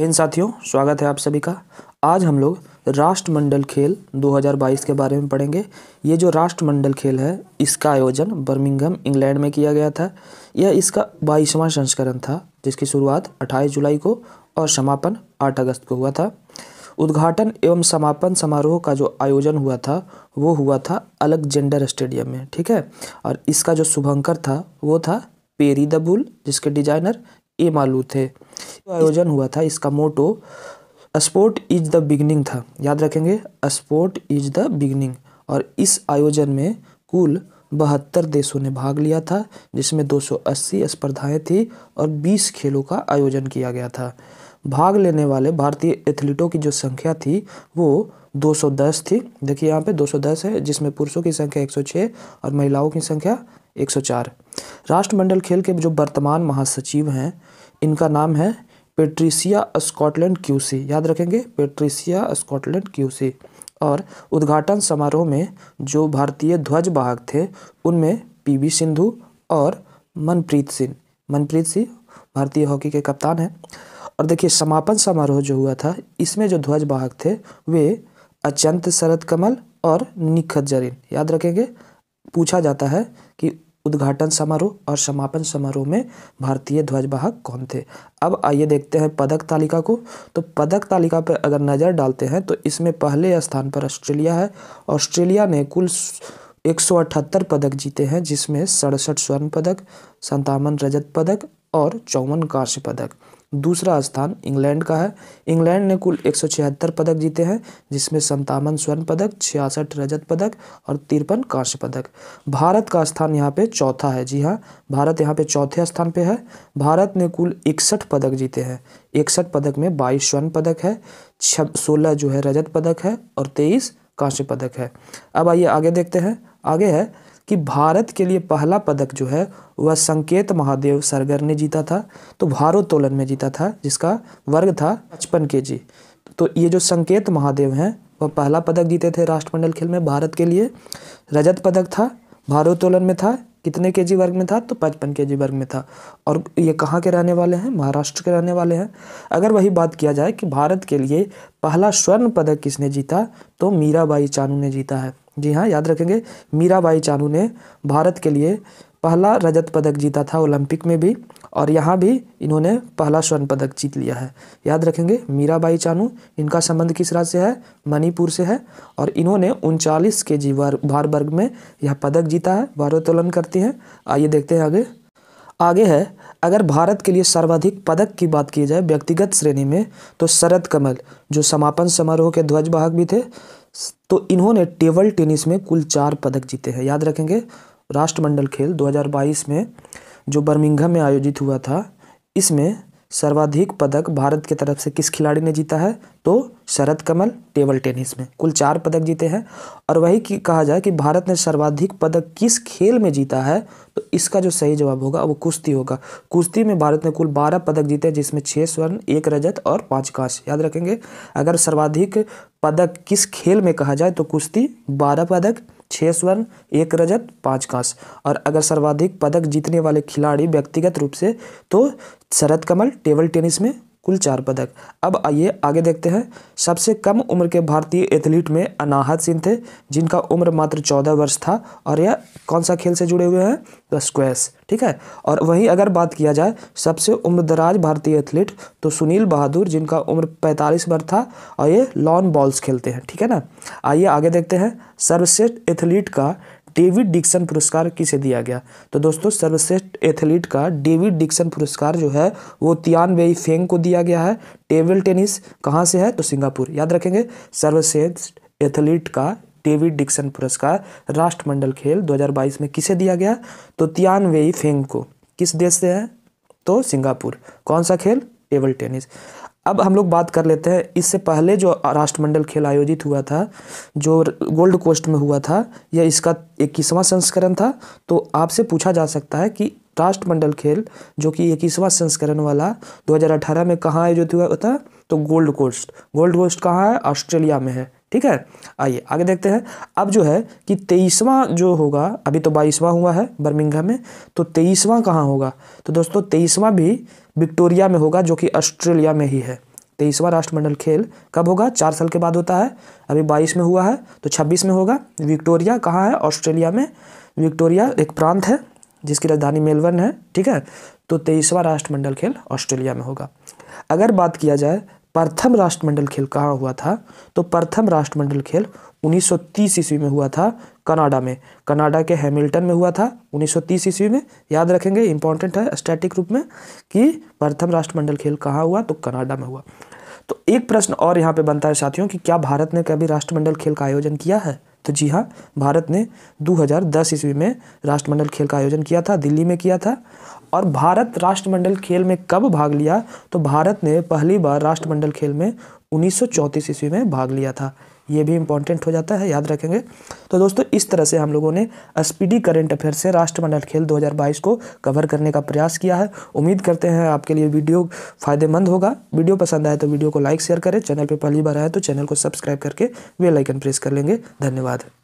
इन साथियों स्वागत है आप सभी का आज हम लोग राष्ट्रमंडल खेल 2022 के बारे में पढ़ेंगे ये जो राष्ट्रमंडल खेल है इसका आयोजन बर्मिंघम इंग्लैंड में किया गया था यह इसका बाईसवां संस्करण था जिसकी शुरुआत 28 जुलाई को और समापन 8 अगस्त को हुआ था उद्घाटन एवं समापन समारोह का जो आयोजन हुआ था वो हुआ था अलेक्जेंडर स्टेडियम में ठीक है और इसका जो शुभंकर था वो था पेरी दबुल जिसके डिजाइनर ए मालू थे आयोजन हुआ था इसका motto sport is the beginning था याद रखेंगे स्पोर्ट इज द बिगनिंग और इस आयोजन में कुल बहत्तर देशों ने भाग लिया था जिसमें 280 स्पर्धाएं थी और 20 खेलों का आयोजन किया गया था भाग लेने वाले भारतीय एथलीटों की जो संख्या थी वो 210 थी देखिए यहाँ पे 210 है जिसमें पुरुषों की संख्या 106 और महिलाओं की संख्या 104 राष्ट्रमंडल खेल के जो वर्तमान महासचिव हैं इनका नाम है पेट्रिसिया स्कॉटलैंड क्यूसी याद रखेंगे पेट्रिसिया स्कॉटलैंड क्यूसी और उद्घाटन समारोह में जो भारतीय ध्वज बाहक थे उनमें पीवी सिंधु और मनप्रीत सिंह मनप्रीत सिंह भारतीय हॉकी के कप्तान हैं और देखिए समापन समारोह जो हुआ था इसमें जो ध्वज बाहक थे वे अचंत शरद कमल और निखत जरीन याद रखेंगे पूछा जाता है कि उद्घाटन समारोह और समापन समारोह में भारतीय ध्वजवाहक कौन थे अब आइए देखते हैं पदक तालिका को तो पदक तालिका पर अगर नज़र डालते हैं तो इसमें पहले स्थान पर ऑस्ट्रेलिया है ऑस्ट्रेलिया ने कुल एक पदक जीते हैं जिसमें सड़सठ स्वर्ण पदक संतावन रजत पदक और चौवन कांस्य पदक दूसरा स्थान इंग्लैंड का है इंग्लैंड ने कुल एक पदक जीते हैं जिसमें संतावन स्वर्ण पदक छियासठ रजत पदक और तिरपन कांस्य पदक भारत का स्थान यहाँ पे चौथा है जी हाँ भारत यहाँ पे चौथे स्थान पे है भारत ने कुल इकसठ पदक जीते हैं इकसठ पदक में बाईस स्वर्ण पदक है सोलह जो है रजत पदक है और तेईस कांस्य पदक है अब आइए आगे देखते हैं आगे है कि भारत के लिए पहला पदक जो है वह संकेत महादेव सरगर ने जीता था तो भारोत्तोलन में जीता था जिसका वर्ग था पचपन के जी तो ये जो संकेत महादेव हैं वह पहला पदक जीते थे राष्ट्रमंडल खेल में भारत के लिए रजत पदक था भारोत्तोलन में था कितने के जी वर्ग में था तो पचपन के जी वर्ग में था और ये कहाँ के रहने वाले हैं महाराष्ट्र के रहने वाले हैं अगर वही बात किया जाए कि भारत के लिए पहला स्वर्ण पदक किसने जीता तो मीराबाई चानू ने जीता है जी हाँ याद रखेंगे मीराबाई चानू ने भारत के लिए पहला रजत पदक जीता था ओलंपिक में भी और यहाँ भी इन्होंने पहला स्वर्ण पदक जीत लिया है याद रखेंगे मीराबाई चानू इनका संबंध किस राज्य से है मणिपुर से है और इन्होंने उनचालीस के जी भार वर्ग में यह पदक जीता है भारोत्तोलन करती हैं आइए देखते हैं आगे आगे है अगर भारत के लिए सर्वाधिक पदक की बात की जाए व्यक्तिगत श्रेणी में तो शरद कमल जो समापन समारोह के ध्वजवाहक भी थे तो इन्होंने टेबल टेनिस में कुल चार पदक जीते हैं याद रखेंगे राष्ट्रमंडल खेल 2022 में जो बर्मिंघम में आयोजित हुआ था इसमें सर्वाधिक पदक भारत की तरफ से किस खिलाड़ी ने जीता है तो शरद कमल टेबल टेनिस में कुल चार पदक जीते हैं और वही की कहा जाए कि भारत ने सर्वाधिक पदक किस खेल में जीता है तो इसका जो सही जवाब होगा वो कुश्ती होगा कुश्ती में भारत ने कुल बारह पदक जीते हैं जिसमें छः स्वर्ण एक रजत और पाँच कांस्य याद रखेंगे अगर सर्वाधिक पदक किस खेल में कहा जाए तो कुश्ती बारह पदक छः स्वर्ण एक रजत पाँच कांस और अगर सर्वाधिक पदक जीतने वाले खिलाड़ी व्यक्तिगत रूप से तो शरद कमल टेबल टेनिस में कुल चार पदक अब आइए आगे देखते हैं सबसे कम उम्र के भारतीय एथलीट में अनाहत सिंह थे जिनका उम्र मात्र चौदह वर्ष था और यह कौन सा खेल से जुड़े हुए हैं तो स्क्वेस ठीक है और वहीं अगर बात किया जाए सबसे उम्रदराज भारतीय एथलीट तो सुनील बहादुर जिनका उम्र पैंतालीस वर्ष था और ये लॉन बॉल्स खेलते हैं ठीक है ना आइए आगे देखते हैं सर्वश्रेष्ठ एथलीट का डेविड डिक्सन पुरस्कार किसे दिया गया तो दोस्तों सर्वश्रेष्ठ एथलीट का डेविड डिक्सन पुरस्कार जो है वो तियान वेई फेंग को दिया गया है टेबल टेनिस कहाँ से है तो सिंगापुर याद रखेंगे सर्वश्रेष्ठ एथलीट का डेविड डिक्सन पुरस्कार राष्ट्रमंडल खेल 2022 में किसे दिया गया तो तियान वेई फेंग को किस देश से है तो सिंगापुर कौन सा खेल टेबल टेनिस अब हम लोग बात कर लेते हैं इससे पहले जो राष्ट्रमंडल खेल आयोजित हुआ था जो गोल्ड कोस्ट में हुआ था यह इसका इक्कीसवां संस्करण था तो आपसे पूछा जा सकता है कि राष्ट्रमंडल खेल जो कि इक्कीसवां संस्करण वाला 2018 में कहाँ आयोजित हुआ था तो गोल्ड कोस्ट गोल्ड कोस्ट कहाँ है ऑस्ट्रेलिया में है ठीक है आइए आगे देखते हैं अब जो है कि तेईसवां जो होगा अभी तो बाईसवां हुआ है बर्मिंघम में तो तेईसवां कहाँ होगा तो दोस्तों तेईसवां भी विक्टोरिया में होगा जो कि ऑस्ट्रेलिया में ही है तेईसवां राष्ट्रमंडल खेल कब होगा चार साल के बाद होता है अभी बाईस में हुआ है तो छब्बीस में होगा विक्टोरिया कहाँ है ऑस्ट्रेलिया में विक्टोरिया एक प्रांत है जिसकी राजधानी मेलबर्न है ठीक है तो तेईसवां राष्ट्रमंडल खेल ऑस्ट्रेलिया में होगा अगर बात किया जाए प्रथम राष्ट्रमंडल खेल कहाँ हुआ था तो प्रथम राष्ट्रमंडल खेल 1930 ईस्वी में हुआ था कनाडा में कनाडा के हैमिल्टन में हुआ था 1930 ईस्वी में याद रखेंगे इंपॉर्टेंट है स्टैटिक रूप में कि प्रथम राष्ट्रमंडल खेल कहाँ हुआ तो कनाडा में हुआ तो एक प्रश्न और यहाँ पे बनता है साथियों कि क्या भारत ने कभी राष्ट्रमंडल खेल का आयोजन किया है तो जी हाँ भारत ने 2010 ईस्वी में राष्ट्रमंडल खेल का आयोजन किया था दिल्ली में किया था और भारत राष्ट्रमंडल खेल में कब भाग लिया तो भारत ने पहली बार राष्ट्रमंडल खेल में उन्नीस ईस्वी में भाग लिया था ये भी इंपॉर्टेंट हो जाता है याद रखेंगे तो दोस्तों इस तरह से हम लोगों ने स्पीडी करंट अफेयर से राष्ट्रमंडल खेल 2022 को कवर करने का प्रयास किया है उम्मीद करते हैं आपके लिए वीडियो फायदेमंद होगा वीडियो पसंद आए तो वीडियो को लाइक शेयर करें चैनल पर पहली बार आए तो चैनल को सब्सक्राइब करके लाइकन प्रेस कर लेंगे धन्यवाद